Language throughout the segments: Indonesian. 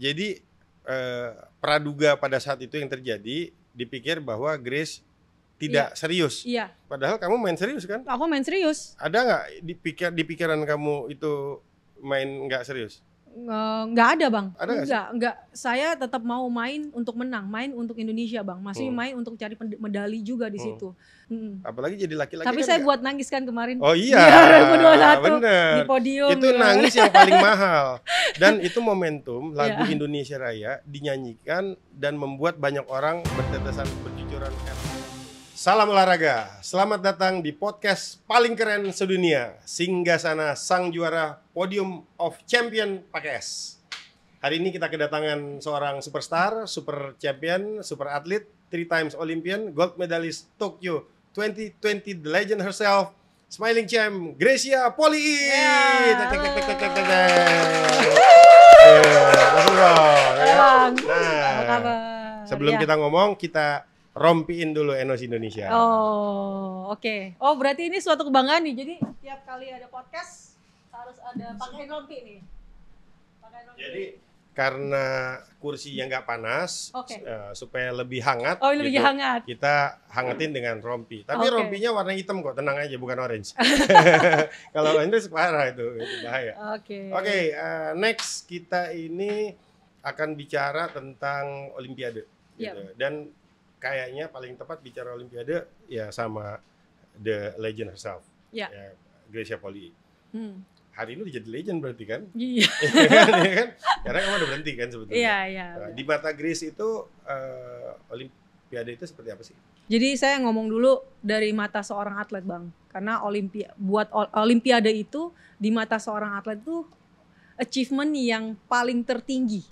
Jadi eh, praduga pada saat itu yang terjadi dipikir bahwa Grace tidak iya. serius. Iya. Padahal kamu main serius kan? Aku main serius. Ada nggak di di pikiran kamu itu main nggak serius? nggak ada bang ada nggak nggak saya tetap mau main untuk menang main untuk Indonesia bang masih hmm. main untuk cari medali juga di hmm. situ hmm. apalagi jadi laki-laki tapi kan saya gak? buat nangis kan kemarin oh iya ya, 2021 bener. di podium itu ya. nangis yang paling mahal dan itu momentum lagu yeah. Indonesia Raya dinyanyikan dan membuat banyak orang bertetesan berjujuran Salam olahraga, selamat datang di podcast paling keren sedunia, Singgasana Sang Juara Podium of Champion pakai S. Hari ini kita kedatangan seorang superstar, super champion, super atlet, three times Olympian, gold medalist Tokyo 2020, the legend herself, smiling champ Gracia Poli. Nah, sebelum iya. kita ngomong, kita rompiin dulu Enos Indonesia. Oh, oke. Oh, berarti ini suatu kebanggaan nih. Jadi tiap kali ada podcast harus ada pakai rompi nih. Pakai rompi. Jadi karena kursi yang nggak panas, okay. uh, eh, supaya lebih hangat, oh, lebih gitu, hangat, kita hangatin dengan rompi. Tapi okay. rompinya warna hitam kok, tenang aja, bukan orange. Kalau orange separah itu, itu bahaya. Oke. Okay. okay, uh, eh, next kita ini akan bicara tentang Olimpiade. Gitu. Dan kayaknya paling tepat bicara Olimpiade ya sama the legend herself, yeah. ya, Gracia Poli. Hmm hari ini udah jadi legend berarti kan? Iya. Iya kan? Iya. kan? Karena kamu udah berhenti kan sebetulnya. Iya, iya. Nah, di mata Grace itu uh, Olimpiade itu seperti apa sih? Jadi saya ngomong dulu dari mata seorang atlet, Bang. Karena olimpi buat olimpiade itu di mata seorang atlet itu achievement yang paling tertinggi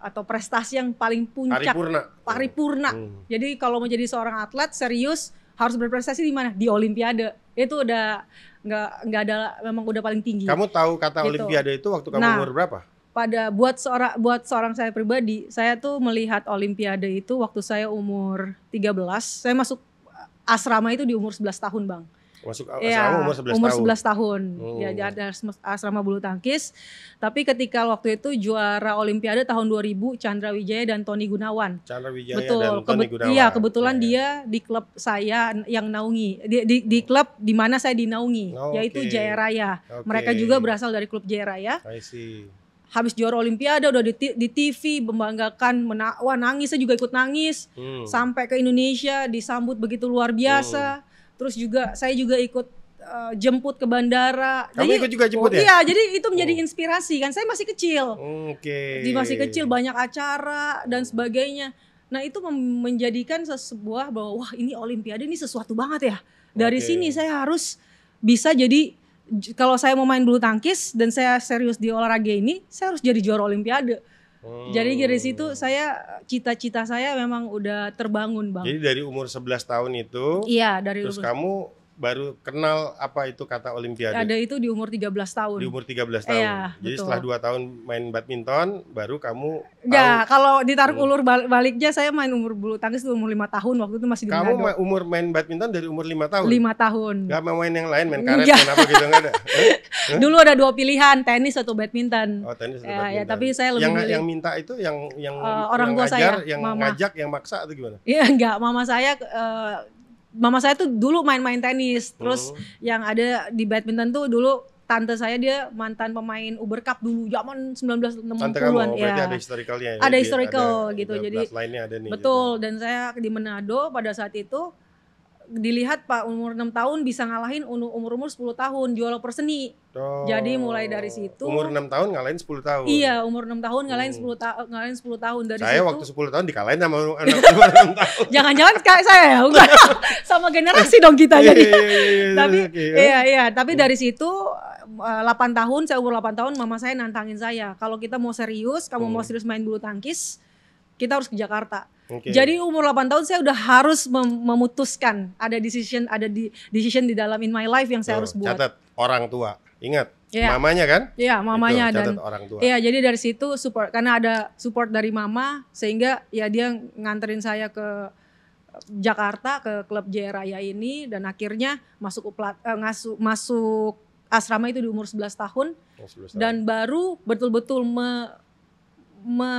atau prestasi yang paling puncak paripurna. Paripurna. Hmm. Jadi kalau mau jadi seorang atlet serius harus berprestasi di mana? Di Olimpiade. Itu udah nggak nggak ada memang udah paling tinggi. Kamu tahu kata gitu. Olimpiade itu waktu kamu nah, umur berapa? Pada buat seorang buat seorang saya pribadi, saya tuh melihat Olimpiade itu waktu saya umur 13. Saya masuk asrama itu di umur 11 tahun, Bang. Masuk iya, asrama ya, umur 11 umur 11 tahun. ya Hmm. Ya ada asrama bulu tangkis. Tapi ketika waktu itu juara olimpiade tahun 2000 Chandra Wijaya dan Tony Gunawan. Chandra Wijaya Betul. dan Tony Gunawan. Iya, kebetulan yeah. dia di klub saya yang naungi. Di di, di klub di mana saya dinaungi oh, yaitu okay. Jaya Raya. Okay. Mereka juga berasal dari klub Jaya Raya. I see habis juara olimpiade udah di, di TV membanggakan mena wah nangis saya juga ikut nangis hmm. sampai ke Indonesia disambut begitu luar biasa hmm terus juga saya juga ikut uh, jemput ke bandara. Kamu jadi, ikut juga jemput oh, ya? Iya, jadi itu menjadi oh. inspirasi kan. Saya masih kecil. Oke. Okay. Di masih kecil banyak acara dan sebagainya. Nah, itu menjadikan sebuah bahwa wah ini olimpiade ini sesuatu banget ya. Dari okay. sini saya harus bisa jadi kalau saya mau main bulu tangkis dan saya serius di olahraga ini, saya harus jadi juara olimpiade Hmm. Jadi dari situ saya cita-cita saya memang udah terbangun banget. Jadi dari umur 11 tahun itu. Iya dari. Terus umur... kamu baru kenal apa itu kata olimpiade. Ada itu di umur 13 tahun. Di umur 13 tahun. Iya, Jadi betul. setelah 2 tahun main badminton baru kamu Ya, tahu, kalau hmm. ulur balik baliknya saya main umur bulu tangkis umur 5 tahun waktu itu masih di Kamu ma umur main badminton dari umur 5 tahun. 5 tahun. Gak mau main yang lain, main karet, main gitu enggak ada. Dulu ada dua pilihan, tenis atau badminton. Oh, tenis atau ya, ya badminton. Ya, tapi saya lebih yang milih. yang minta itu yang yang uh, orang yang tua ngajar, saya, yang mama. ngajak, yang maksa atau gimana? Iya, enggak. Mama saya uh, mama saya tuh dulu main-main tenis, oh. terus oh. yang ada di badminton tuh dulu tante saya dia mantan pemain Uber Cup dulu zaman 1960-an ya. Ada historicalnya. Ya, ada historical ada, gitu. Ada, jadi ada nih. Betul gitu. dan saya di Manado pada saat itu dilihat Pak umur 6 tahun bisa ngalahin umur-umur 10 tahun jual perseni. Oh. Jadi mulai dari situ umur 6 tahun ngalahin 10 tahun. Iya, umur 6 tahun ngalahin hmm. 10 tahun ngalahin 10 tahun dari Saya situ, Saya waktu 10 tahun dikalahin sama anak 6 tahun. Jangan-jangan kayak saya ya, enggak. sama generasi dong kita iya, jadi. tapi iya, iya, okay. iya iya, tapi hmm. dari situ 8 eh, tahun saya umur 8 tahun mama saya nantangin saya, kalau kita mau serius, kamu hmm. mau serius main bulu tangkis, kita harus ke Jakarta Okay. Jadi umur 8 tahun saya udah harus mem memutuskan ada decision ada di decision di dalam in my life yang saya oh, harus buat. Catat orang tua. Ingat, yeah. mamanya kan? Iya, mamanya Itu, dan orang tua. Iya, jadi dari situ support karena ada support dari mama sehingga ya dia nganterin saya ke eh, Jakarta ke klub Jaya Raya ini dan akhirnya masuk uplat, eh, ngasuk, masuk asrama itu di umur 11 tahun, 11 tahun. dan baru betul-betul me, me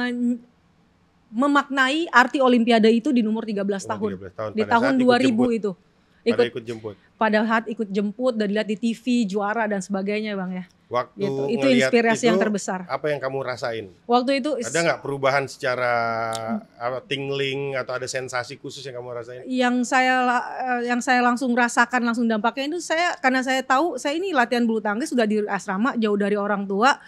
memaknai arti Olimpiade itu di nomor 13 oh, tahun. 13 tahun. Di tahun 2000 jemput. itu. Ikut, pada ikut jemput. Pada saat ikut jemput dan dilihat di TV juara dan sebagainya bang ya. Waktu gitu. itu inspirasi itu, yang terbesar. Apa yang kamu rasain? Waktu itu ada nggak perubahan secara apa, tingling atau ada sensasi khusus yang kamu rasain? Yang saya eh, yang saya langsung rasakan langsung dampaknya itu saya karena saya tahu saya ini latihan bulu tangkis sudah di asrama jauh dari orang tua.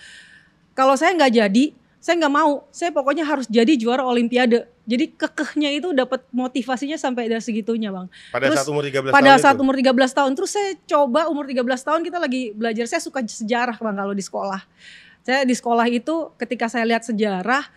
Kalau saya nggak jadi saya nggak mau saya pokoknya harus jadi juara olimpiade jadi kekehnya itu dapat motivasinya sampai dari segitunya bang pada terus, saat umur 13 pada tahun pada saat itu? umur 13 tahun terus saya coba umur 13 tahun kita lagi belajar saya suka sejarah bang kalau di sekolah saya di sekolah itu ketika saya lihat sejarah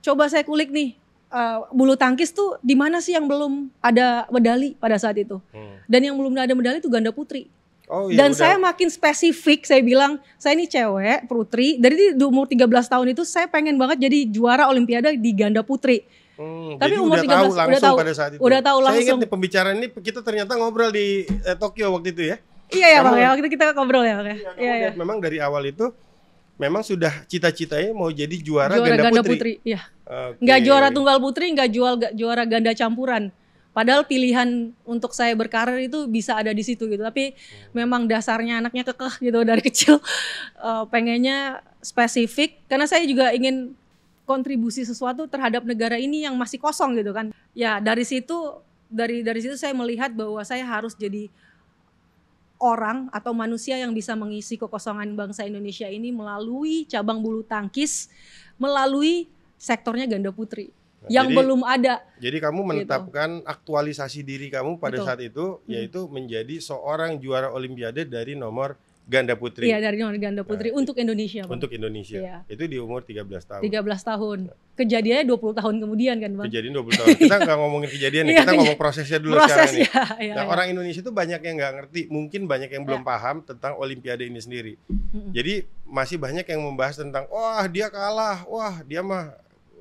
coba saya kulik nih uh, bulu tangkis tuh di mana sih yang belum ada medali pada saat itu hmm. dan yang belum ada medali itu ganda putri Oh, iya, Dan udah. saya makin spesifik, saya bilang, saya ini cewek, putri. Dari di umur 13 tahun itu saya pengen banget jadi juara olimpiade di ganda putri. Hmm, Tapi umur udah 13 tahu udah tahu, pada saat itu. Udah tahu langsung. Saya ingat nih pembicaraan ini kita ternyata ngobrol di eh, Tokyo waktu itu ya. Iya ya Bang ya, waktu itu kita ngobrol ya Bang ya. Iya, iya, iya, Memang dari awal itu memang sudah cita-citanya mau jadi juara, juara ganda, ganda putri. putri. Iya. Okay. Nggak juara tunggal putri, nggak jual juara ganda campuran. Padahal pilihan untuk saya berkarir itu bisa ada di situ gitu. Tapi hmm. memang dasarnya anaknya kekeh gitu dari kecil uh, pengennya spesifik karena saya juga ingin kontribusi sesuatu terhadap negara ini yang masih kosong gitu kan. Ya, dari situ dari dari situ saya melihat bahwa saya harus jadi orang atau manusia yang bisa mengisi kekosongan bangsa Indonesia ini melalui cabang bulu tangkis, melalui sektornya ganda putri. Nah, yang jadi, belum ada. Jadi kamu gitu. menetapkan gitu. aktualisasi diri kamu pada Betul. saat itu hmm. yaitu hmm. menjadi seorang juara olimpiade dari nomor ganda putri. Iya, dari nomor ganda putri nah, untuk Indonesia, Bang. Untuk Indonesia. Iya. Itu di umur 13 tahun. 13 tahun. Nah. Kejadiannya 20 tahun kemudian kan, Bang? Kejadian 20 tahun. Kita iya. nggak ngomongin kejadian nih, ya, iya, kita iya. ngomong prosesnya dulu Proses, sekarang Ya, ya, nah, orang Indonesia itu banyak yang nggak ngerti, mungkin banyak yang belum paham tentang olimpiade ini sendiri. -hmm. Jadi masih banyak yang membahas tentang wah, dia kalah, wah, dia mah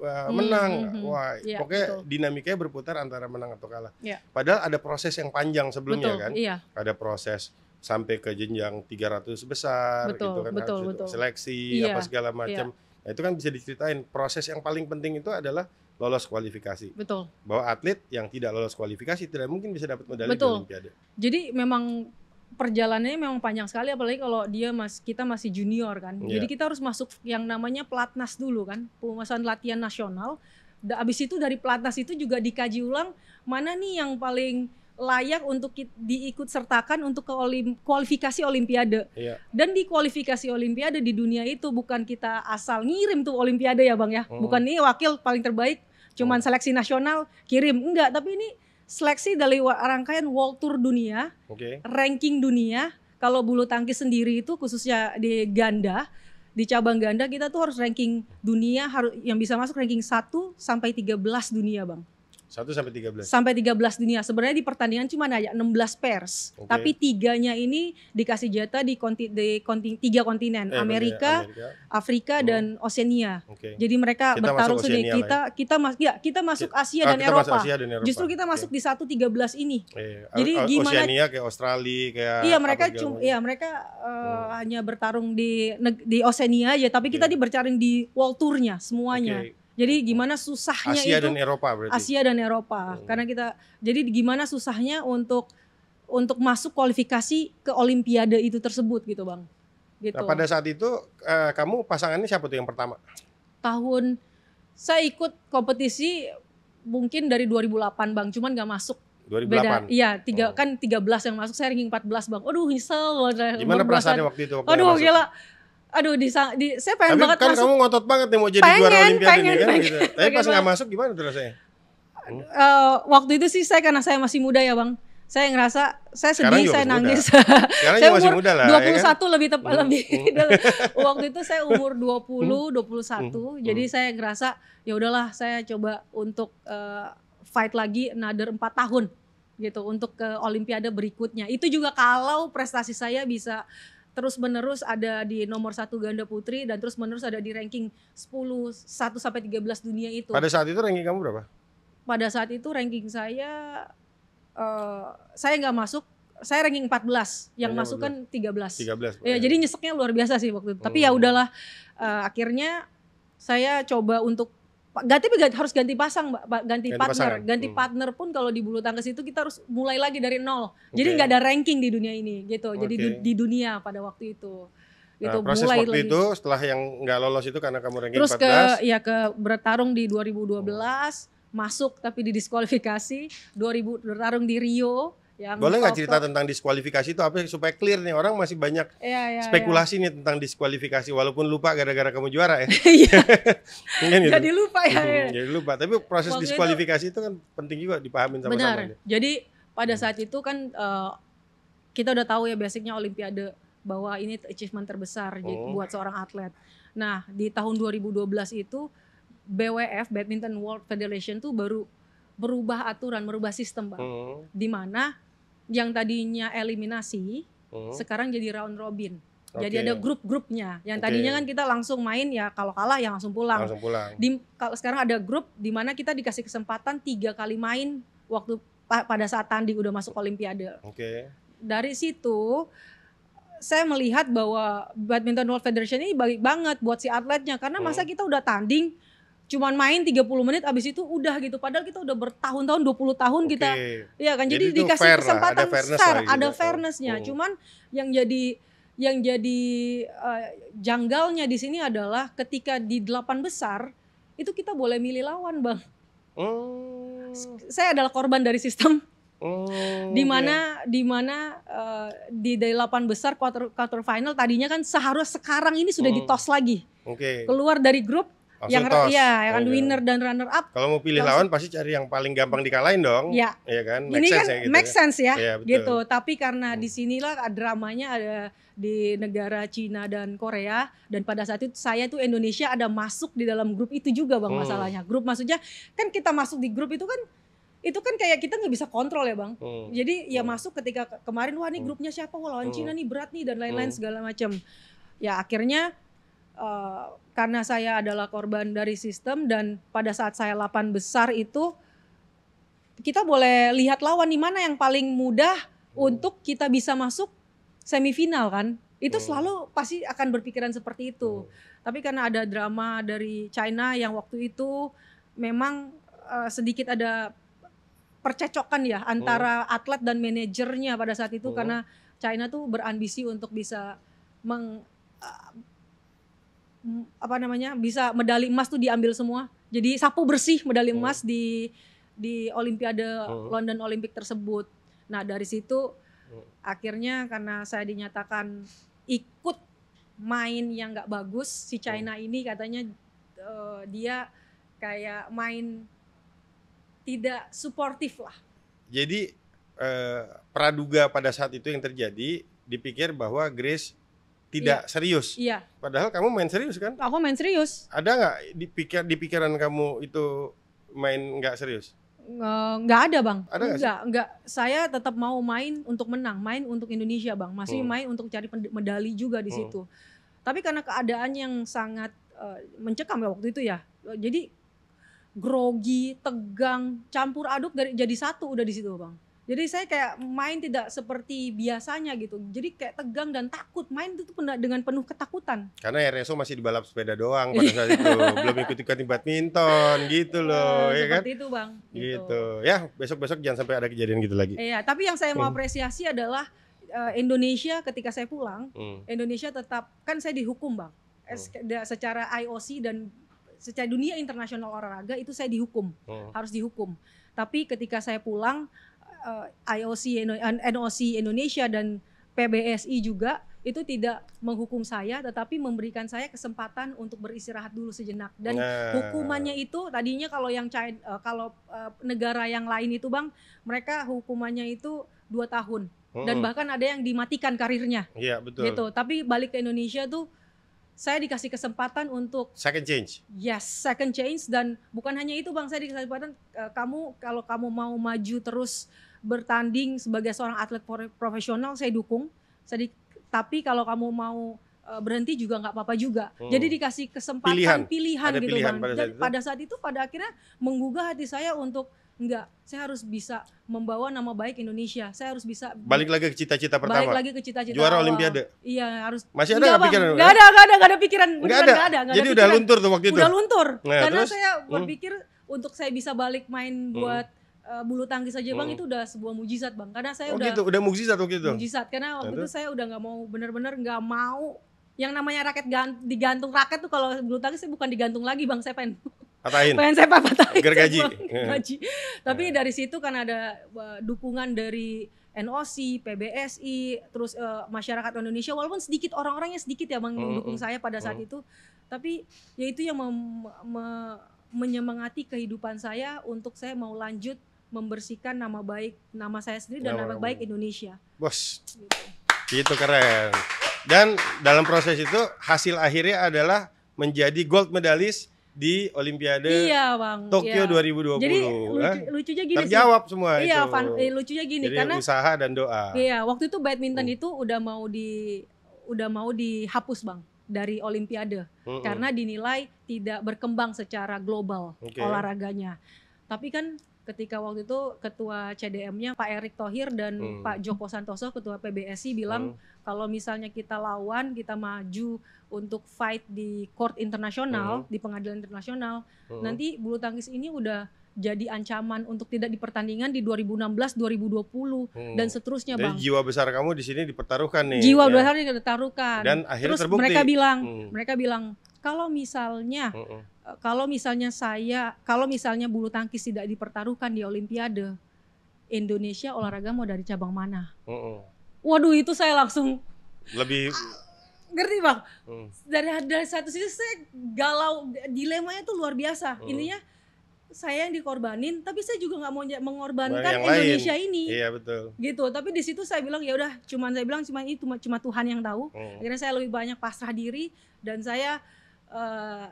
hmm, menang, hmm, hmm. wah yeah, pokoknya betul. dinamikanya berputar antara menang atau kalah. Yeah. Padahal ada proses yang panjang sebelumnya betul, kan, Yeah. ada proses sampai ke jenjang 300 besar gitu betul, gitu kan betul, harus betul. seleksi yeah. apa segala macam. Yeah. Nah, itu kan bisa diceritain proses yang paling penting itu adalah lolos kualifikasi. Betul. Bahwa atlet yang tidak lolos kualifikasi tidak mungkin bisa dapat medali Betul. di Olimpiade. Jadi memang perjalanannya memang panjang sekali apalagi kalau dia mas kita masih junior kan. Yeah. Jadi kita harus masuk yang namanya pelatnas dulu kan, pemusatan latihan nasional. Da, abis itu dari pelatnas itu juga dikaji ulang mana nih yang paling layak untuk diikut sertakan untuk ke olim, kualifikasi olimpiade. yeah. Dan di kualifikasi olimpiade di dunia itu bukan kita asal ngirim tuh olimpiade ya Bang ya. mm. Bukan nih wakil paling terbaik cuman mm. seleksi nasional kirim enggak, tapi ini seleksi dari rangkaian World Tour dunia, okay. ranking dunia. Kalau bulu tangkis sendiri itu khususnya di ganda, di cabang ganda kita tuh harus ranking dunia harus yang bisa masuk ranking 1 sampai 13 dunia, Bang satu sampai tiga belas Sampai tiga 13 dunia. Sebenarnya di pertandingan cuma ada 16 pers. Okay. Tapi tiganya ini dikasih jatah di, konti, di konti, tiga kontinen, eh, Amerika, Amerika, Afrika hmm. dan Oceania. Okay. Jadi mereka kita bertarung sendiri. Ya. kita ya. kita masuk ya, kita masuk Asia, dan, kita Eropa. Masuk Asia dan Eropa. Justru kita masuk di satu tiga belas ini. Eh, Jadi o gimana Oceania kayak Australia kayak Iya, mereka cuma iya mereka uh, hmm. hanya bertarung di di Oceania aja, tapi kita di bercaring di world tournya semuanya. Okay jadi gimana susahnya Asia itu dan Eropa berarti. Asia dan Eropa. Hmm. Karena kita jadi gimana susahnya untuk untuk masuk kualifikasi ke olimpiade itu tersebut gitu, Bang. Gitu. Nah, pada saat itu eh, kamu pasangannya siapa tuh yang pertama? Tahun saya ikut kompetisi mungkin dari 2008, Bang. Cuman nggak masuk 2008. Beda, iya, tiga, oh. kan 13 yang masuk, saya ranking 14, Bang. Aduh, nyesel. Gimana perasaannya waktu itu? Waktu Aduh, gila aduh di, di saya pengen Tapi banget kan masuk. kamu ngotot banget nih ya mau jadi pengen, juara olimpiade ya pengen, ini kan pengen, gitu. Tapi pengen pas nggak masuk gimana tuh rasanya? Uh, waktu itu sih saya karena saya masih muda ya bang saya ngerasa saya sedih, saya nangis. saya umur muda lah, 21 ya kan? lebih tepat hmm. lebih. Hmm. waktu itu saya umur 20, 21. Hmm. satu Jadi saya ngerasa ya udahlah saya coba untuk uh, fight lagi another empat tahun gitu untuk ke olimpiade berikutnya. Itu juga kalau prestasi saya bisa terus menerus ada di nomor satu ganda putri dan terus menerus ada di ranking 10 1 sampai 13 dunia itu. Pada saat itu ranking kamu berapa? Pada saat itu ranking saya uh, saya nggak masuk saya ranking 14, yang ranking masuk 14. kan 13. 13. Ya, ya, jadi nyeseknya luar biasa sih waktu itu. Hmm. Tapi ya oh. udahlah uh, akhirnya saya coba untuk ganti harus ganti pasang mbak ganti, ganti partner pasangan. ganti hmm. partner pun kalau di bulu tangkis itu kita harus mulai lagi dari nol jadi nggak ada ranking di dunia ini gitu okay. jadi di, di dunia pada waktu itu nah, gitu nah, proses mulai waktu lagi. itu setelah yang nggak lolos itu karena kamu ranking terus 14 ke ya ke bertarung di 2012 hmm. masuk tapi didiskualifikasi 2000 bertarung di Rio yang boleh nggak cerita tentang diskualifikasi itu apa supaya clear nih orang masih banyak ya, ya, spekulasi ya. nih tentang diskualifikasi walaupun lupa gara-gara kamu juara ya iya. gitu. jadi lupa ya, ya. jadi lupa tapi proses Waktu diskualifikasi itu, itu kan penting juga dipahami sama-sama benar ya. jadi pada hmm. saat itu kan uh, kita udah tahu ya basicnya olimpiade bahwa ini achievement terbesar oh. buat seorang atlet nah di tahun 2012 itu BWF Badminton World Federation tuh baru berubah aturan, merubah sistem, Bang. Hmm. Di mana yang tadinya eliminasi uh-huh. sekarang jadi round robin. Okay. Jadi ada grup-grupnya. Yang tadinya kan kita langsung main ya kalau kalah ya langsung pulang. Langsung pulang. Di, kalau sekarang ada grup di mana kita dikasih kesempatan tiga kali main waktu pada saat tanding udah masuk Olimpiade. Okay. Dari situ saya melihat bahwa Badminton World Federation ini baik banget buat si atletnya karena masa hmm. kita udah tanding cuman main 30 menit abis itu udah gitu padahal kita udah bertahun-tahun 20 tahun okay. kita ya kan jadi, jadi dikasih kesempatan lah, ada fairness fair gitu. ada fairnessnya oh. cuman yang jadi yang jadi uh, janggalnya di sini adalah ketika di delapan besar itu kita boleh milih lawan bang oh. saya adalah korban dari sistem Oh, di mana yeah. di mana uh, di delapan besar quarter quarter final tadinya kan seharusnya sekarang ini sudah oh. ditos lagi. Okay. Keluar dari grup Maksud yang tos. ya yang ya, winner dan runner up. Kalau mau pilih lawan pasti cari yang paling gampang dikalahin dong. Iya. Iya kan? Make Ini kan sense kan ya, gitu. make kan? sense ya. ya Gitu. Tapi karena hmm. disinilah dramanya ada di negara Cina dan Korea dan pada saat itu saya tuh Indonesia ada masuk di dalam grup itu juga Bang hmm. masalahnya. Grup maksudnya kan kita masuk di grup itu kan itu kan kayak kita nggak bisa kontrol ya bang. Hmm. Jadi ya hmm. masuk ketika kemarin wah nih hmm. grupnya siapa, wah lawan hmm. Cina nih berat nih dan lain-lain hmm. segala macam. Ya akhirnya uh, karena saya adalah korban dari sistem dan pada saat saya lapan besar itu kita boleh lihat lawan di mana yang paling mudah oh. untuk kita bisa masuk semifinal kan itu oh. selalu pasti akan berpikiran seperti itu oh. tapi karena ada drama dari China yang waktu itu memang uh, sedikit ada percecokan ya antara oh. atlet dan manajernya pada saat itu oh. karena China tuh berambisi untuk bisa meng uh, apa namanya bisa medali emas tuh diambil semua jadi sapu bersih medali oh. emas oh. di di Olimpiade oh. London Olympic tersebut nah dari situ oh. akhirnya karena saya dinyatakan ikut main yang nggak bagus si oh. China oh. ini katanya uh, dia kayak main tidak suportif lah jadi uh, praduga pada saat itu yang terjadi dipikir bahwa Grace tidak iya. serius. Iya. Padahal kamu main serius kan? Aku main serius. Ada nggak di pikir di pikiran kamu itu main nggak serius? nggak ada bang ada nggak nggak saya tetap mau main untuk menang main untuk Indonesia bang masih hmm. main untuk cari medali juga di hmm. situ tapi karena keadaan yang sangat uh, mencekam ya waktu itu ya eh, jadi grogi tegang campur aduk dari jadi satu udah di situ bang jadi saya kayak main tidak seperti biasanya gitu. Jadi kayak tegang dan takut. Main itu dengan penuh ketakutan. Karena ya Reso masih di balap sepeda doang pada iya. saat itu. Belum ikut-ikutin badminton gitu iya, loh. Eh, ya seperti kan? itu bang. Gitu. gitu. Ya besok-besok jangan sampai ada kejadian gitu lagi. Iya. Tapi yang saya mau hmm. apresiasi hmm. adalah eh, Indonesia ketika saya pulang. Hmm. Indonesia tetap, kan saya dihukum bang. Hmm. Secara IOC dan secara dunia internasional olahraga itu saya dihukum. Hmm. Harus dihukum. Tapi ketika saya pulang uh, eh, IOC NOC Indonesia dan PBSI juga itu tidak menghukum saya tetapi memberikan saya kesempatan untuk beristirahat dulu sejenak dan nah. hukumannya itu tadinya kalau yang uh, kalau uh, negara yang lain itu Bang mereka hukumannya itu dua tahun hmm. dan bahkan ada yang dimatikan karirnya. Iya, betul. Gitu. Tapi balik ke Indonesia tuh saya dikasih kesempatan untuk second change. Yes, second change dan bukan hanya itu Bang, saya dikasih kesempatan uh, kamu kalau kamu mau maju terus bertanding sebagai seorang atlet profesional saya dukung. Saya di, tapi kalau kamu mau e, berhenti juga nggak apa-apa juga. Hmm. Jadi dikasih kesempatan pilihan, pilihan gitu pilihan kan. Pada Dan saat itu? pada saat itu pada akhirnya menggugah hati saya untuk enggak, saya harus bisa membawa nama baik Indonesia. Saya harus bisa balik lagi ke cita-cita pertama. Balik lagi ke cita-cita juara awal. Olimpiade. Iya, harus. Masih ada nggak pikiran? Enggak ada, enggak ada, enggak ada pikiran. Enggak ada. Gak ada gak Jadi ada udah luntur tuh waktu itu. Udah luntur. Nah, Karena terus? saya hmm. berpikir hmm. untuk saya bisa balik main hmm. buat uh, bulu tangkis aja bang hmm. itu udah sebuah mujizat bang karena saya oh, udah gitu. udah mujizat waktu itu mujizat karena waktu itu saya udah nggak mau bener-bener nggak mau yang namanya raket gant digantung raket tuh kalau bulu tangkis saya bukan digantung lagi bang saya pengen patahin pengen saya patahin gergaji hmm. gaji tapi hmm. dari situ kan ada uh, dukungan dari NOC, PBSI, terus uh, masyarakat Indonesia walaupun sedikit orang-orangnya sedikit ya bang hmm, mendukung hmm. saya pada saat hmm. itu tapi ya itu yang mem, me, menyemangati kehidupan saya untuk saya mau lanjut membersihkan nama baik nama saya sendiri dan nama, nama baik Indonesia. Bos. Gitu. Itu keren. Dan dalam proses itu hasil akhirnya adalah menjadi gold medalis di Olimpiade iya, bang, Tokyo iya. 2020. Jadi eh. lucu, lucunya gini Terjawab sih. semua iya, itu. Fun, eh, lucunya gini Jadi karena usaha dan doa. Iya, waktu itu badminton hmm. itu udah mau di udah mau dihapus, Bang, dari Olimpiade hmm. karena dinilai tidak berkembang secara global okay. olahraganya. Tapi kan ketika waktu itu ketua CDM-nya Pak Erick Thohir dan hmm. Pak Joko Santoso ketua PBSI bilang hmm. kalau misalnya kita lawan, kita maju untuk fight di court internasional, hmm. di pengadilan internasional, hmm. nanti bulu tangkis ini udah jadi ancaman untuk tidak dipertandingan di 2016, 2020 hmm. dan seterusnya jadi bang. jiwa besar kamu di sini dipertaruhkan nih. Jiwa ya. besar dipertaruhkan. Dan akhirnya Terus terbukti. Mereka bilang, hmm. mereka bilang kalau misalnya hmm kalau misalnya saya kalau misalnya bulu tangkis tidak dipertaruhkan di Olimpiade Indonesia olahraga mau dari cabang mana? Uh -uh. Waduh itu saya langsung lebih ah, ngerti bang Uh. dari dari satu sisi saya galau dilemanya tuh luar biasa hmm. intinya saya yang dikorbanin tapi saya juga nggak mau mengorbankan yang Indonesia lain. ini iya betul gitu tapi di situ saya bilang ya udah cuman saya bilang cuma itu cuma Tuhan yang tahu Uh. akhirnya saya lebih banyak pasrah diri dan saya uh,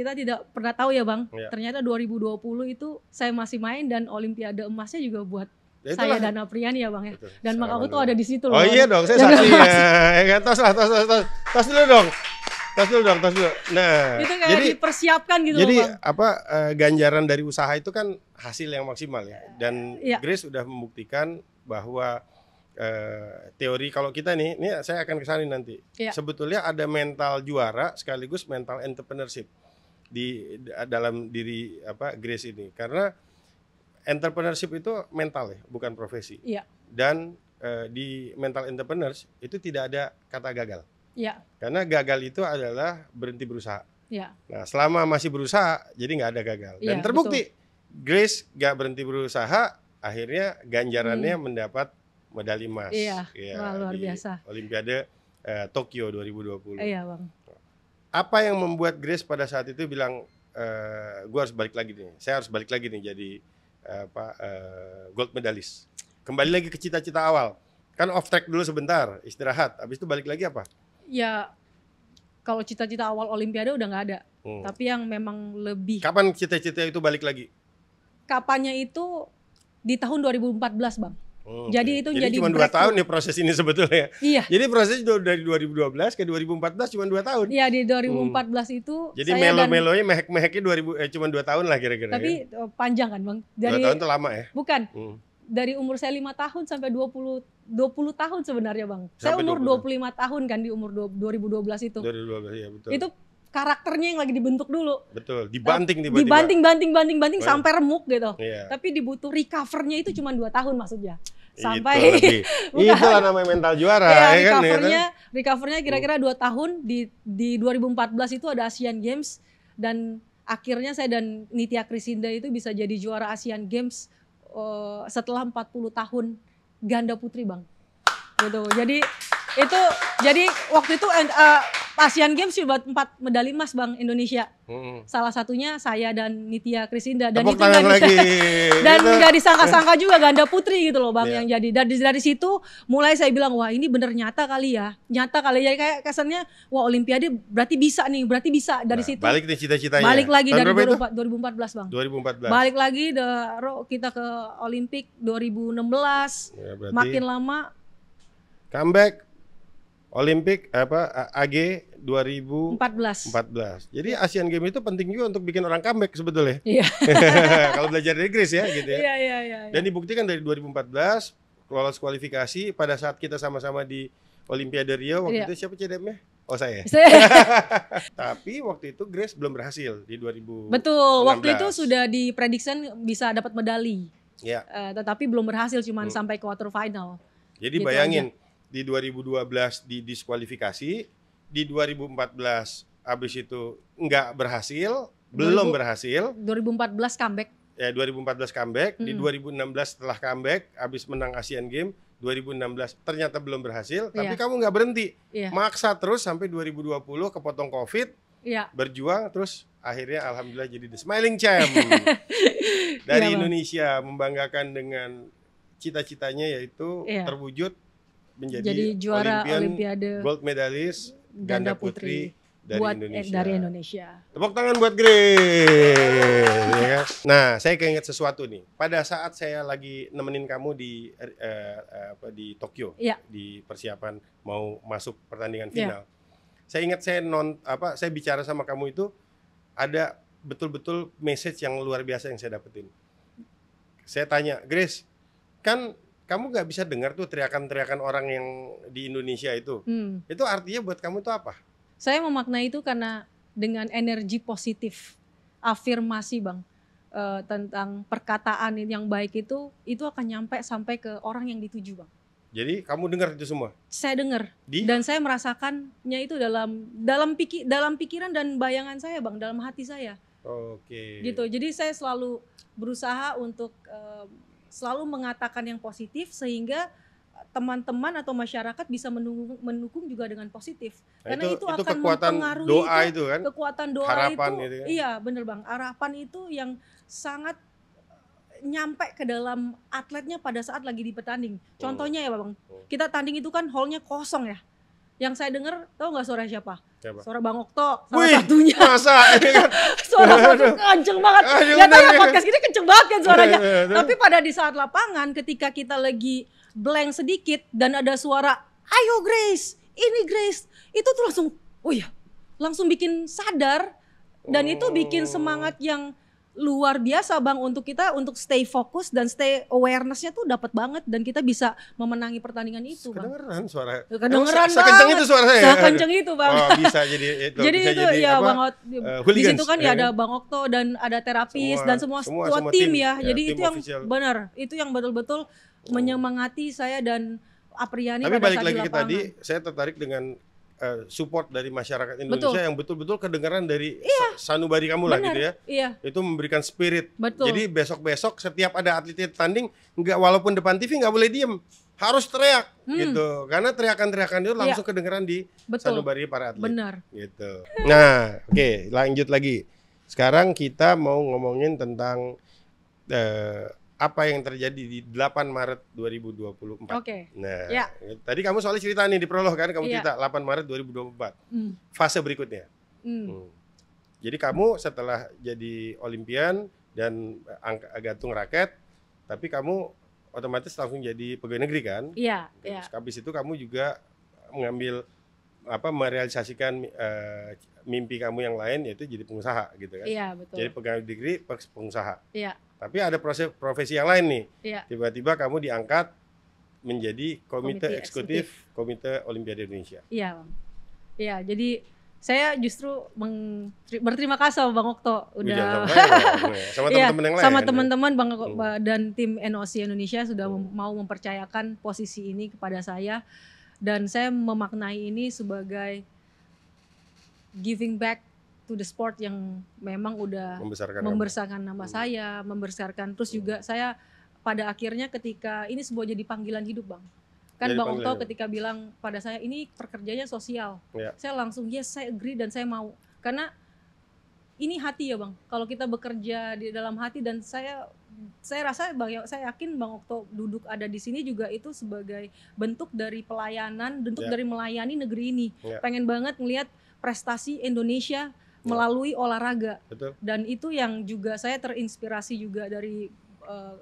kita tidak pernah tahu ya bang. Ya. Ternyata 2020 itu saya masih main dan Olimpiade emasnya juga buat Ya saya dan Apriani ya bang ya. Dan Mak aku tuh ada di situ loh. Oh iya dong, saya saksi ya. enggak kan? tos lah, tos, tos, tos, tos dulu dong. Tos dulu dong, tos dulu. Nah, itu kayak jadi, persiapkan gitu jadi, bang. apa eh, ganjaran dari usaha itu kan hasil yang maksimal ya. Dan ya. Grace sudah membuktikan bahwa Uh, teori kalau kita nih, ini saya akan kesana nanti. Ya. Sebetulnya ada mental juara sekaligus mental entrepreneurship di dalam diri apa Grace ini karena entrepreneurship itu mental ya bukan profesi ya. dan eh, di mental entrepreneurs itu tidak ada kata gagal ya. karena gagal itu adalah berhenti berusaha ya. nah selama masih berusaha jadi nggak ada gagal dan ya, terbukti betul. Grace nggak berhenti berusaha akhirnya ganjarannya hmm. mendapat medali emas iya, ya, luar biasa Olimpiade eh, Tokyo 2020 iya bang apa yang membuat Grace pada saat itu bilang e, eh, gue harus balik lagi nih saya harus balik lagi nih jadi eh, apa e, gold medalis kembali lagi ke cita-cita awal kan off track dulu sebentar istirahat habis itu balik lagi apa ya kalau cita-cita awal Olimpiade udah nggak ada hmm. tapi yang memang lebih kapan cita-cita itu balik lagi kapannya itu di tahun 2014 bang Oh, jadi okay. itu jadi, jadi cuma dua tahun nih proses ini sebetulnya. Ya? Iya. Jadi itu dari 2012 ke 2014 cuma dua tahun. Iya di 2014 hmm. itu. Jadi melo-melonya mehek-meheknya 2000 eh, cuma dua tahun lah kira-kira. Tapi ya. Oh, panjang kan bang. Dari, dua tahun itu lama ya. Bukan. Hmm. Dari umur saya lima tahun sampai 20 20 tahun sebenarnya bang. Sampai saya umur 20. 25 tahun kan di umur 2012 itu. 2012 ya betul. Itu karakternya yang lagi dibentuk dulu. Betul, dibanting tiba-tiba. Dibanting, banting, banting, banting Banyak. sampai remuk gitu. Yeah. Tapi dibutuh recovernya itu cuma dua tahun maksudnya. Sampai itu itulah namanya mental juara iya, ya, kan, ya recovernya, kan? recovernya kira-kira hmm. dua tahun di di 2014 itu ada Asian Games dan akhirnya saya dan Nitya Krisinda itu bisa jadi juara Asian Games uh, setelah 40 tahun ganda putri, Bang. Gitu. Jadi itu jadi waktu itu uh, Asian Games sih buat empat medali emas bang Indonesia. Hmm. Salah satunya saya dan Nitya Krisinda dan Tepuk itu nggak lagi. dan gitu. nggak disangka-sangka juga ganda putri gitu loh bang yeah. yang jadi. Dari dari situ mulai saya bilang wah ini bener nyata kali ya, nyata kali ya kayak kesannya wah Olimpiade berarti bisa nih, berarti bisa dari nah, situ. Balik nih cita-citanya. Balik lagi dari 2014 bang. 2014. Balik lagi dari kita ke Olimpik 2016. Ya, berarti... Makin lama. Comeback Olimpik apa AG 2014. 14. Jadi Asian Games itu penting juga untuk bikin orang comeback sebetulnya. Iya. Kalau belajar dari Inggris ya gitu ya. Iya, iya, iya. iya. Dan dibuktikan dari 2014 lolos kualifikasi pada saat kita sama-sama di Olimpiade Rio waktu iya. itu siapa cedepnya? Oh saya. saya. Tapi waktu itu Grace belum berhasil di 2000. Betul, waktu itu sudah di prediction bisa dapat medali. Iya. Uh, tetapi belum berhasil cuman hmm. sampai quarter final. Jadi gitu bayangin aja di 2012 didiskualifikasi, di 2014 abis itu nggak berhasil, 2000, belum berhasil. 2014 comeback. Ya, 2014 comeback, hmm. di 2016 setelah comeback abis menang Asian Games 2016 ternyata belum berhasil, iya. tapi kamu nggak berhenti. Yeah. Maksa terus sampai 2020 kepotong Covid. Yeah. Berjuang terus akhirnya alhamdulillah jadi the smiling champ. Dari yeah, Indonesia membanggakan dengan cita-citanya yaitu yeah. terwujud menjadi Jadi juara Olympian, Olimpiade gold medalis ganda, putri, putri dari buat eh, Indonesia. dari Indonesia. Tepuk tangan buat Grace. ya. Kan? Nah, saya keinget sesuatu nih. Pada saat saya lagi nemenin kamu di uh, apa di Tokyo ya. di persiapan mau masuk pertandingan iya. final. Ya. Saya ingat saya non apa saya bicara sama kamu itu ada betul-betul message yang luar biasa yang saya dapetin. Saya tanya, Grace, kan kamu gak bisa dengar tuh teriakan-teriakan orang yang di Indonesia itu. Hmm. Itu artinya buat kamu itu apa? Saya memaknai itu karena dengan energi positif, afirmasi bang uh, tentang perkataan yang baik itu itu akan nyampe sampai ke orang yang dituju bang. Jadi kamu dengar itu semua? Saya dengar dan saya merasakannya itu dalam dalam pikir dalam pikiran dan bayangan saya bang dalam hati saya. Oke. Okay. Gitu. Jadi saya selalu berusaha untuk uh, selalu mengatakan yang positif sehingga eh, teman-teman atau masyarakat bisa mendukung, mendukung juga dengan positif nah, karena itu, itu akan itu kekuatan mempengaruhi doa itu, kan itu kan kekuatan doa harapan itu, itu kan? iya bener bang harapan itu yang sangat eh, nyampe ke dalam atletnya pada saat lagi di petanding oh. contohnya ya bang oh. kita tanding itu kan hallnya kosong ya yang saya dengar tau nggak suara siapa? siapa? Suara Bang Okto salah Wih, satunya. Masa iya kan? suara Bang kenceng banget. Aduh, ya tanya podcast ini kenceng banget kan suaranya. Iya, iya, Tapi pada di saat lapangan ketika kita lagi blank sedikit dan ada suara ayo Grace, ini Grace. Itu tuh langsung oh ya, langsung bikin sadar dan oh. itu bikin oh. semangat yang luar biasa bang untuk kita untuk stay fokus dan stay awarenessnya tuh dapat banget dan kita bisa memenangi pertandingan itu bang. Kedengeran suara. Kedengeran se Kenceng itu suara saya. Sekenceng itu bang. Oh, bisa jadi itu. jadi bisa itu jadi, ya apa, bang Ot. Uh, di situ kan ya ada kan? bang Okto dan ada terapis semua, dan semua, semua, semua tim, tim ya. ya jadi tim itu yang benar itu yang betul-betul oh. menyemangati saya dan Apriani. Tapi pada balik lagi ke tadi saya tertarik dengan Eh, support dari masyarakat Indonesia betul. yang betul-betul kedengaran dari iya. sanubari kamu Bener. lah gitu ya. Iya. Itu memberikan spirit. Betul. Jadi besok-besok setiap ada atlet tanding nggak walaupun depan TV nggak boleh diem harus teriak hmm. gitu karena teriakan-teriakan itu iya. langsung iya. kedengaran di betul. sanubari para atlet. Benar. Gitu. Nah, oke okay, lanjut lagi. Sekarang kita mau ngomongin tentang uh, apa yang terjadi di 8 Maret 2024. Oke. Okay. Nah, ya. tadi kamu soalnya cerita nih di prolog kan kamu ya. cerita 8 Maret 2024. Mm. Fase berikutnya. Mm. Hmm. Jadi kamu setelah jadi olimpian dan gantung raket, tapi kamu otomatis langsung jadi pegawai negeri kan? Iya, iya. Habis itu kamu juga mengambil apa merealisasikan uh, mimpi kamu yang lain yaitu jadi pengusaha gitu kan? Iya, betul. Jadi pegawai negeri pengusaha. Iya. Tapi ada proses profesi yang lain nih. tiba Tiba-tiba kamu diangkat menjadi komite, komite eksekutif, eksekutif Komite Olimpiade Indonesia. Iya, Bang. Iya, jadi saya justru meng, berterima kasih sama Bang Okto udah iya, sama iya, teman-teman yang lain. Ya. Bang hmm. dan tim NOC Indonesia sudah hmm. mau mempercayakan posisi ini kepada saya dan saya memaknai ini sebagai giving back to the sport yang memang udah membesarkan, membesarkan nama, hmm. saya, membesarkan terus hmm. juga saya pada akhirnya ketika ini sebuah jadi panggilan hidup bang. Kan Bang Okto ketika bilang pada saya ini pekerjaannya sosial, ya. saya langsung yes saya agree dan saya mau karena ini hati ya bang. Kalau kita bekerja di dalam hati dan saya saya rasa bang saya yakin bang Okto duduk ada di sini juga itu sebagai bentuk dari pelayanan, bentuk ya. dari melayani negeri ini. Ya. Pengen banget melihat prestasi Indonesia Ya. melalui olahraga. Betul. Dan itu yang juga saya terinspirasi juga dari uh,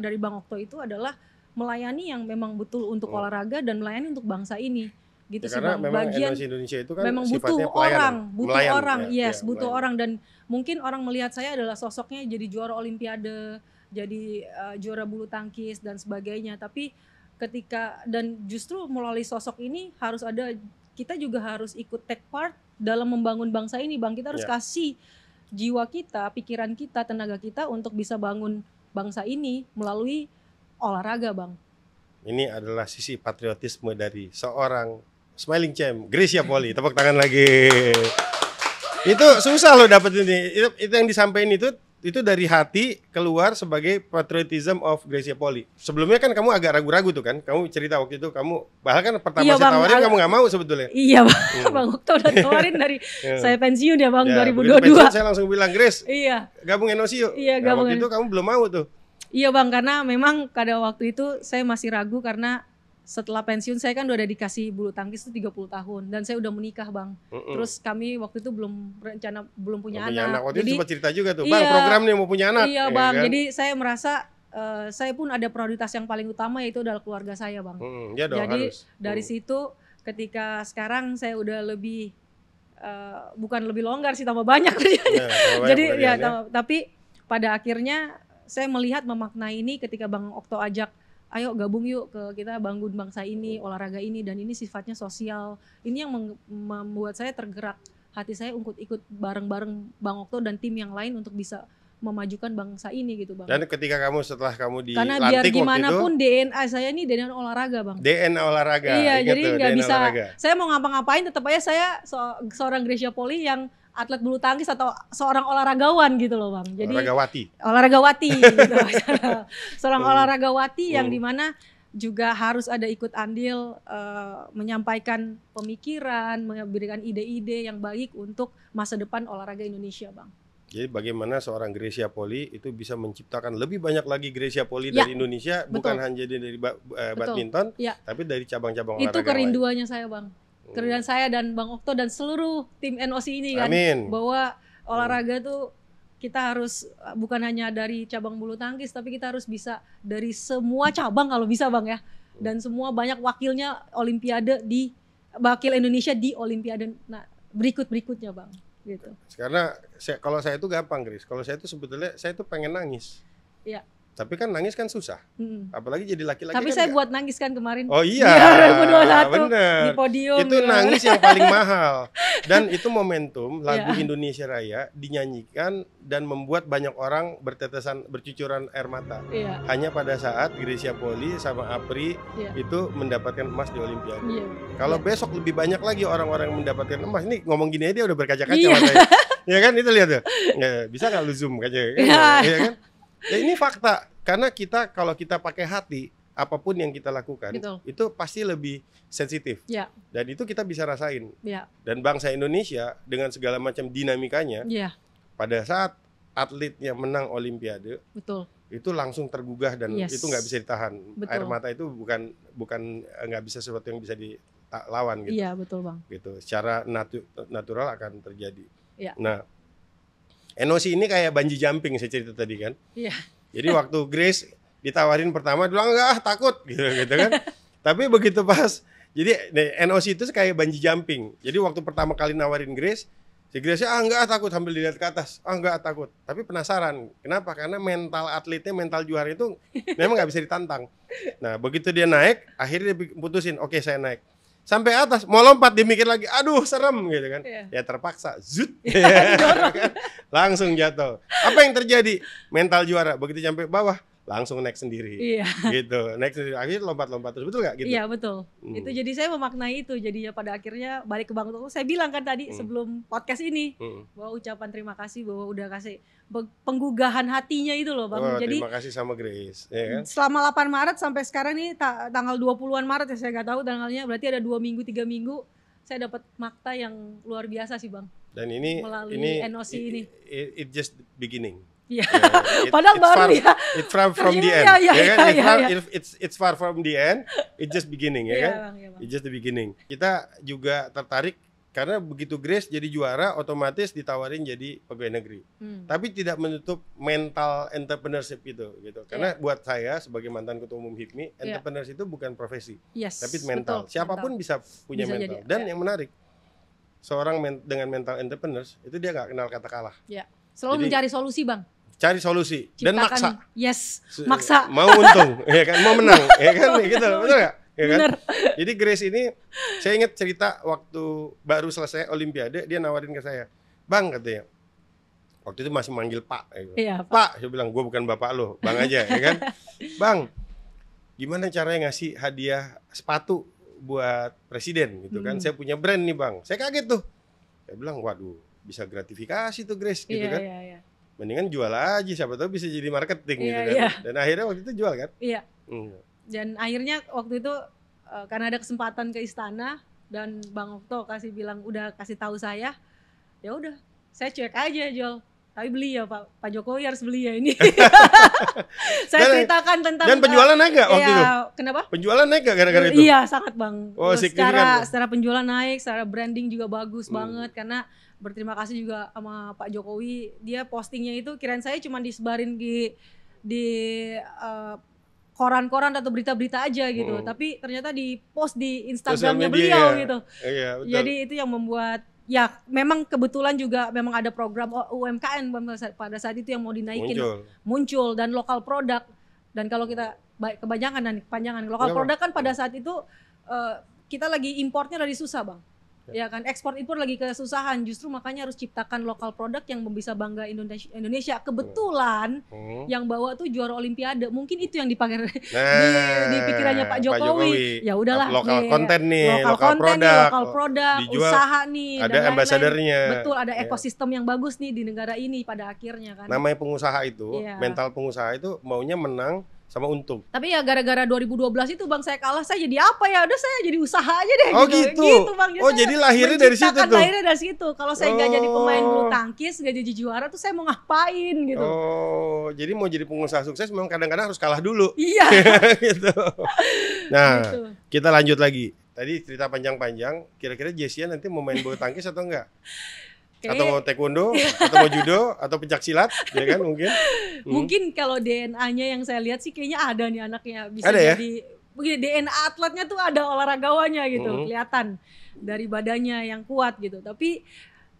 dari Bang Okto itu adalah melayani yang memang betul untuk oh. olahraga dan melayani untuk bangsa ini gitu ya, sih memang bagian Indonesia itu kan memang butuh pelayan, orang butuh melayan, orang ya, yes ya, butuh melayan. orang dan mungkin orang melihat saya adalah sosoknya jadi juara olimpiade jadi uh, juara bulu tangkis dan sebagainya tapi ketika dan justru melalui sosok ini harus ada kita juga harus ikut take part dalam membangun bangsa ini bang kita harus yeah. kasih jiwa kita pikiran kita tenaga kita untuk bisa bangun bangsa ini melalui olahraga bang ini adalah sisi patriotisme dari seorang smiling champ Gracia Poli tepuk tangan lagi itu susah loh dapet ini itu, itu yang disampaikan itu itu dari hati keluar sebagai patriotism of Gracia Poli. Sebelumnya kan kamu agak ragu-ragu tuh kan, kamu cerita waktu itu kamu bahkan kan pertama iya, saya bang, tawarin kamu nggak mau sebetulnya. Iya bang, hmm. bang Okto udah tawarin dari ya. saya pensiun ya bang ya, 2022. Pensiun, saya langsung bilang Grace, iya. gabung Enosi yuk. Iya, gabung nah, waktu itu kamu belum mau tuh. Iya bang, karena memang pada waktu itu saya masih ragu karena setelah pensiun saya kan udah dikasih bulu tangkis itu 30 tahun dan saya udah menikah bang. Mm -mm. Terus kami waktu itu belum rencana belum punya belum anak. Punya anak. jadi, itu cerita juga tuh, iya, bang program mau punya anak. Iya, iya bang, ya kan? jadi saya merasa uh, saya pun ada prioritas yang paling utama yaitu adalah keluarga saya bang. Mm, ya dong, jadi harus. dari mm. situ ketika sekarang saya udah lebih uh, bukan lebih longgar sih tambah banyak. Nah, jadi ya, tapi pada akhirnya saya melihat memaknai ini ketika bang Okto ajak ayo gabung yuk ke kita bangun bangsa ini olahraga ini dan ini sifatnya sosial ini yang membuat saya tergerak hati saya untuk ikut bareng-bareng Bang Okto dan tim yang lain untuk bisa memajukan bangsa ini gitu bang. Dan ketika kamu setelah kamu di karena biar gimana itu, pun DNA saya ini DNA olahraga bang. DNA olahraga. Iya gitu, jadi nggak bisa. Olahraga. Saya mau ngapa-ngapain tetap aja saya seorang Gracia Poli yang atlet bulu tangkis atau seorang olahragawan gitu loh bang. Jadi olahragawati. Olahragawati gitu. seorang hmm. olahragawati yang hmm. dimana juga harus ada ikut andil uh, menyampaikan pemikiran, memberikan ide-ide yang baik untuk masa depan olahraga Indonesia, Bang. Jadi bagaimana seorang Gracia Poli itu bisa menciptakan lebih banyak lagi Gracia Poli ya, dari Indonesia, betul. bukan hanya dari eh, badminton, ya. tapi dari cabang-cabang olahraga. Itu kerinduannya saya, Bang kerjaan saya dan Bang Okto dan seluruh tim NOC ini kan Amin. bahwa olahraga tuh kita harus eh, bukan hanya dari cabang bulu tangkis tapi kita harus bisa dari semua cabang kalau bisa Bang ya dan semua banyak wakilnya olimpiade di wakil Indonesia di olimpiade nah berikut berikutnya Bang gitu. Karena saya, kalau saya itu gampang, Gris. Kalau saya itu sebetulnya saya itu pengen nangis. Iya. Tapi kan nangis kan susah. Hmm. Apalagi jadi laki-laki. Tapi kan saya enggak. buat nangis kan kemarin. Oh iya. Ya, bener. Di podium. Itu ya. nangis yang paling mahal. Dan itu momentum lagu ya. Indonesia Raya dinyanyikan dan membuat banyak orang bertetesan bercucuran air mata. Ya. Hanya pada saat Grecia Poli sama Apri ya. itu mendapatkan emas di Olimpiade. Ya. Kalau ya. besok lebih banyak lagi orang-orang yang mendapatkan emas. Ini ngomong gini aja dia udah berkaca-kaca. Ya. ya kan itu lihat tuh. Ya, bisa nggak lu zoom kaca? Ya. ya kan? ya ini fakta karena kita kalau kita pakai hati apapun yang kita lakukan Betul. itu pasti lebih sensitif ya. dan itu kita bisa rasain ya. dan bangsa Indonesia dengan segala macam dinamikanya ya. pada saat atletnya menang Olimpiade Betul. itu langsung tergugah dan yes. itu nggak bisa ditahan betul. air mata itu bukan bukan eh, nggak bisa sesuatu yang bisa dilawan gitu iya betul bang gitu secara natu natural akan terjadi ya. nah NOC ini kayak banji jumping saya cerita tadi kan. Iya. Jadi waktu Grace ditawarin pertama bilang enggak ah takut gitu gitu kan. Tapi begitu pas jadi NOC itu kayak banji jumping. Jadi waktu pertama kali nawarin Grace, si Grace ah enggak ah takut sambil dilihat ke atas. Ah enggak ah takut. Tapi penasaran. Kenapa? Karena mental atletnya, mental juara itu memang nggak bisa ditantang. Nah, begitu dia naik, akhirnya dia putusin, oke okay, saya naik sampai atas mau lompat dia lagi aduh serem gitu kan yeah. ya terpaksa zut yeah, langsung jatuh. Apa yang terjadi? Mental juara. Begitu sampai bawah, langsung naik sendiri. Iya. Gitu, naik sendiri. Akhirnya lompat-lompat terus, betul nggak? Gitu. Iya betul. Hmm. Itu jadi saya memaknai itu jadinya pada akhirnya balik ke Bangkok. Saya bilang kan tadi hmm. sebelum podcast ini hmm. bahwa ucapan terima kasih bahwa udah kasih penggugahan hatinya itu loh bang. Oh, jadi terima kasih sama Grace. Ya kan? Selama 8 Maret sampai sekarang nih ta tanggal 20-an Maret ya saya nggak tahu tanggalnya. Berarti ada dua minggu tiga minggu saya dapat makta yang luar biasa sih bang dan ini Melalui ini NOC ini it, it just beginning. Yeah. yeah. It, Padahal baru far, ya. It from from the iya, end. Iya, ya, yeah, ya kan? ya, ya, it's, far, ya. it's it's far from the end. It just beginning ya iya, kan? Bang, It just the beginning. Kita juga tertarik karena begitu Grace jadi juara otomatis ditawarin jadi pegawai negeri. Hmm. Tapi tidak menutup mental entrepreneurship itu gitu. Karena yeah. buat saya sebagai mantan ketua umum HIPMI, entrepreneurship yeah. itu bukan profesi. Yes, tapi mental. Betul, Siapapun mental. bisa punya bisa mental. Jadi, Dan yeah. yang menarik seorang men dengan mental entrepreneur, itu dia nggak kenal kata kalah. Ya. Selalu Jadi, mencari solusi, Bang. Cari solusi Ciptakan, dan maksa. Yes, maksa. Mau untung, ya kan, mau menang, ya kan, iya gitu. betul gak? Ya kan? Jadi Grace ini saya ingat cerita waktu baru selesai olimpiade dia nawarin ke saya. Bang katanya. Waktu itu masih manggil Pak ya. Kan? Iya, Pak. Pak, saya bilang gue bukan bapak lo, Bang aja ya kan. bang, gimana caranya ngasih hadiah sepatu buat presiden gitu kan. Hmm. Saya punya brand nih bang. Saya kaget tuh. Saya bilang waduh bisa gratifikasi tuh Grace gitu yeah, kan. Yeah, yeah. Mendingan jual aja siapa tahu bisa jadi marketing yeah, gitu kan. Yeah. Dan akhirnya waktu itu jual kan. Iya. Yeah. Hmm. Dan akhirnya waktu itu eh, karena ada kesempatan ke istana dan Bang Okto kasih bilang udah kasih tahu saya, ya udah saya cuek aja jual tapi beli ya Pak Pak Jokowi harus beli ya ini. saya dan, ceritakan tentang dan penjualan naik gak waktu ya, itu? Kenapa? Penjualan naik gak gara-gara itu? Iya sangat bang. Oh, secara kan? secara penjualan naik, secara branding juga bagus hmm. banget karena berterima kasih juga sama Pak Jokowi dia postingnya itu kirain saya cuma disebarin di di uh, koran-koran atau berita-berita aja gitu, hmm. tapi ternyata di post di Instagramnya beliau ya. gitu. Iya, Jadi itu yang membuat ya memang kebetulan juga memang ada program UMKM pada saat itu yang mau dinaikin muncul, muncul dan lokal produk dan kalau kita kebanyakan dan kepanjangan lokal iya, produk kan pada saat itu uh, kita lagi importnya dari susah bang Ya. ya kan ekspor impor lagi kesusahan, justru makanya harus ciptakan lokal produk yang bisa bangga Indonesia. Indonesia kebetulan hmm. yang bawa tuh juara Olimpiade, mungkin itu yang dipakai nah, di, eh, di pikirannya Pak Jokowi. Pak Jokowi ya udahlah, lokal nih, konten nih, lokal, konten produk, lokal produk, usaha nih, ada ambasadernya Betul, ada ya. ekosistem yeah. yang bagus nih di negara ini pada akhirnya kan. Namanya pengusaha itu, yeah. mental pengusaha itu maunya menang sama untung. Tapi ya gara-gara 2012 itu bang saya kalah saya jadi apa ya? Udah saya jadi usaha aja deh. Oh gitu. gitu. gitu bang. Jadi oh jadi lahirnya dari situ tuh. lahirnya dari situ. Kalau saya nggak oh. jadi pemain bulu oh. tangkis, nggak jadi juara tuh saya mau ngapain gitu. Oh jadi mau jadi pengusaha sukses memang kadang-kadang harus kalah dulu. Iya. gitu. Nah gitu. kita lanjut lagi. Tadi cerita panjang-panjang. Kira-kira Jessia nanti mau main bulu tangkis atau enggak? okay. atau mau taekwondo atau mau judo atau pencak silat ya kan mungkin hmm. mungkin kalau DNA-nya yang saya lihat sih kayaknya ada nih anaknya bisa ada ya? jadi ya? DNA atletnya tuh ada olahragawanya gitu hmm. kelihatan dari badannya yang kuat gitu tapi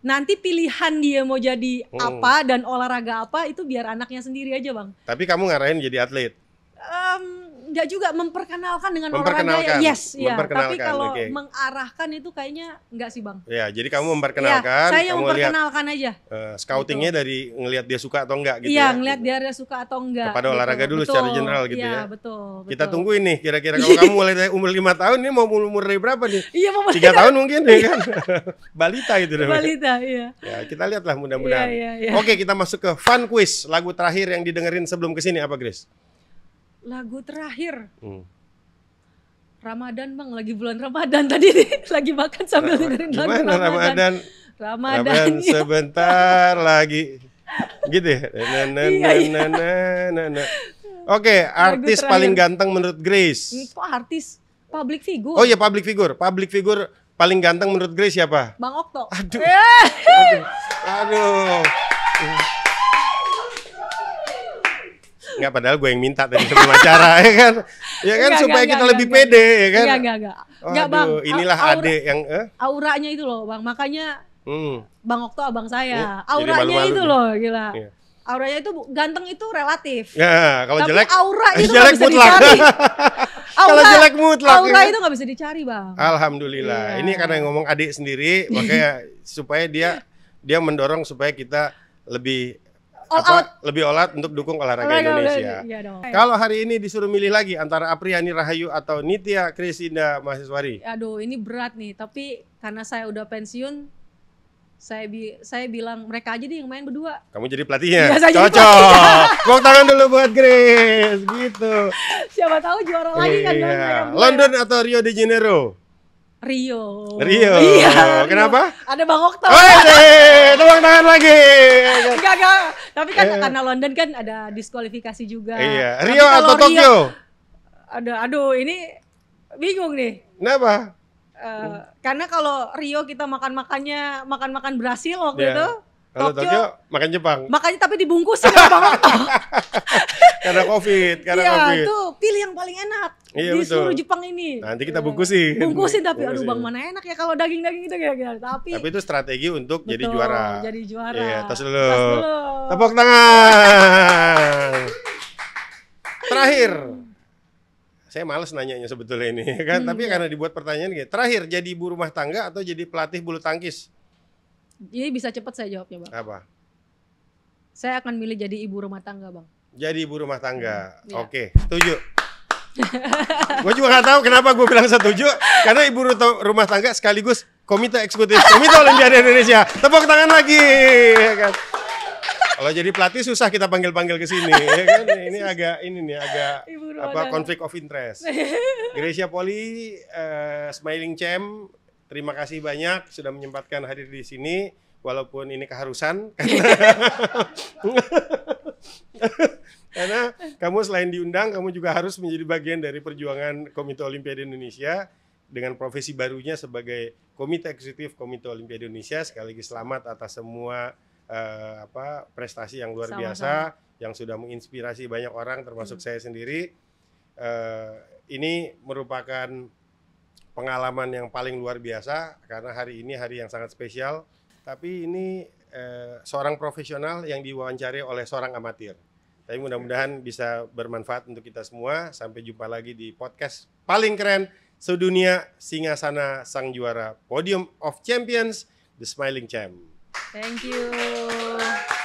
nanti pilihan dia mau jadi hmm. apa dan olahraga apa itu biar anaknya sendiri aja bang tapi kamu ngarahin jadi atlet um, enggak juga memperkenalkan dengan memperkenalkan. olahraga ya. Yes, ya. Tapi kalau okay. mengarahkan itu kayaknya enggak sih, Bang. Ya, jadi kamu iya, memperkenalkan, ya, saya kamu memperkenalkan lihat, aja. Uh, scoutingnya gitu. dari ngelihat dia suka atau enggak gitu iya, ya. Iya, ngelihat gitu. dia suka atau enggak. Kepada gitu. olahraga dulu betul. secara general gitu ya. ya. betul, betul. Kita tunggu ini kira-kira kalau kamu mulai dari umur lima tahun ini mau umur dari berapa nih? Iya, mau 3 tahun mungkin ya kan. Balita itu namanya. Balita, iya. Ya, kita lihatlah mudah-mudahan. Ya, ya, ya. Oke, kita masuk ke fun quiz. Lagu terakhir yang didengerin sebelum ke sini apa, Grace? lagu terakhir hmm. Ramadan bang lagi bulan Ramadan tadi nih, lagi makan sambil Ram dengerin lagu Ramadan Ramadan, Ramadan, iya. sebentar lagi gitu ya na na na na oke artis paling ganteng menurut Grace hmm, kok artis public figure oh iya public figure public figure paling ganteng menurut Grace siapa Bang Okto aduh eh. aduh, aduh. Enggak padahal gue yang minta tadi sebelum acara ya kan. Ya kan gak, supaya gak, kita gak, lebih gak, pede ya kan. Enggak enggak Oh, gak, Bang. Inilah aura, ade yang eh? auranya itu loh Bang. Makanya hmm. Bang Okto abang saya. Ya, auranya malu -malu itu loh gila. Ya. Auranya itu ganteng itu relatif. Ya, kalau Tapi jelek aura itu jelek bisa mutlak. dicari. aura, kalau jelek mutlak. Aura ya kan? itu nggak bisa dicari, Bang. Alhamdulillah. Ya. Ini karena ngomong adik sendiri makanya supaya dia dia mendorong supaya kita lebih all apa, out. Lebih all untuk dukung olahraga all Indonesia. Iya dong. Kalau hari ini disuruh milih lagi antara Apriani Rahayu atau Nitya Krisinda Maheswari. Aduh, ini berat nih, tapi karena saya udah pensiun, saya bi saya bilang mereka aja deh yang main berdua. Kamu jadi pelatihnya. Ya, Cocok. Gua tangan dulu buat Grace gitu. Siapa tahu juara lagi kan iya. London atau Rio de Janeiro? Rio. Rio. Iya. Kenapa? Rio. Ada Bang Okto. Oh, tepuk tangan lagi. Gagal. Tapi kan eh. karena London kan ada diskualifikasi juga. Iya. Rio atau Tokyo? Rio, ada aduh ini bingung nih. Kenapa? Uh, karena kalau Rio kita makan makannya makan makan Brasil waktu yeah. itu kalau Tokyo, Tokyo makan Jepang. Makanya tapi dibungkus ya Bang Karena Covid, karena ya, Covid. itu pilih yang paling enak. Iya, di betul. seluruh Jepang ini. Nanti kita iya. bungkusin. Bungkusin tapi bungkusin. aduh Bang mana enak ya kalau daging-daging itu ya. gitu. Tapi Tapi itu strategi untuk betul, jadi juara. Jadi juara. Iya, tas dulu. dulu. Tepuk tangan. Terakhir. Saya males nanyanya sebetulnya ini kan, hmm, tapi ya. karena dibuat pertanyaan gitu. Terakhir jadi ibu rumah tangga atau jadi pelatih bulu tangkis? Jadi bisa cepat saya jawabnya, Bang. Apa? Saya akan milih jadi ibu rumah tangga, Bang. Jadi ibu rumah tangga. Hmm, Oke, okay. setuju. gue juga gak tahu kenapa gue bilang setuju karena ibu rumah tangga sekaligus komite eksekutif komite Olimpiade Indonesia tepuk tangan lagi ya kan? kalau jadi pelatih susah kita panggil panggil ke sini ya kan? ini agak ini nih agak apa konflik of interest Gracia Poli uh, Smiling Champ Terima kasih banyak sudah menyempatkan hadir di sini walaupun ini keharusan karena, kamu selain diundang kamu juga harus menjadi bagian dari perjuangan Komite Olimpiade Indonesia dengan profesi barunya sebagai Komite Eksekutif Komite Olimpiade Indonesia sekali lagi selamat atas semua uh, apa prestasi yang luar Sama -sama. biasa yang sudah menginspirasi banyak orang termasuk hmm. saya sendiri uh, ini merupakan pengalaman yang paling luar biasa karena hari ini hari yang sangat spesial. Tapi ini eh, seorang profesional yang diwawancari oleh seorang amatir. Tapi mudah-mudahan bisa bermanfaat untuk kita semua. Sampai jumpa lagi di podcast paling keren sedunia Singasana Sang Juara Podium of Champions The Smiling Champ. Thank you.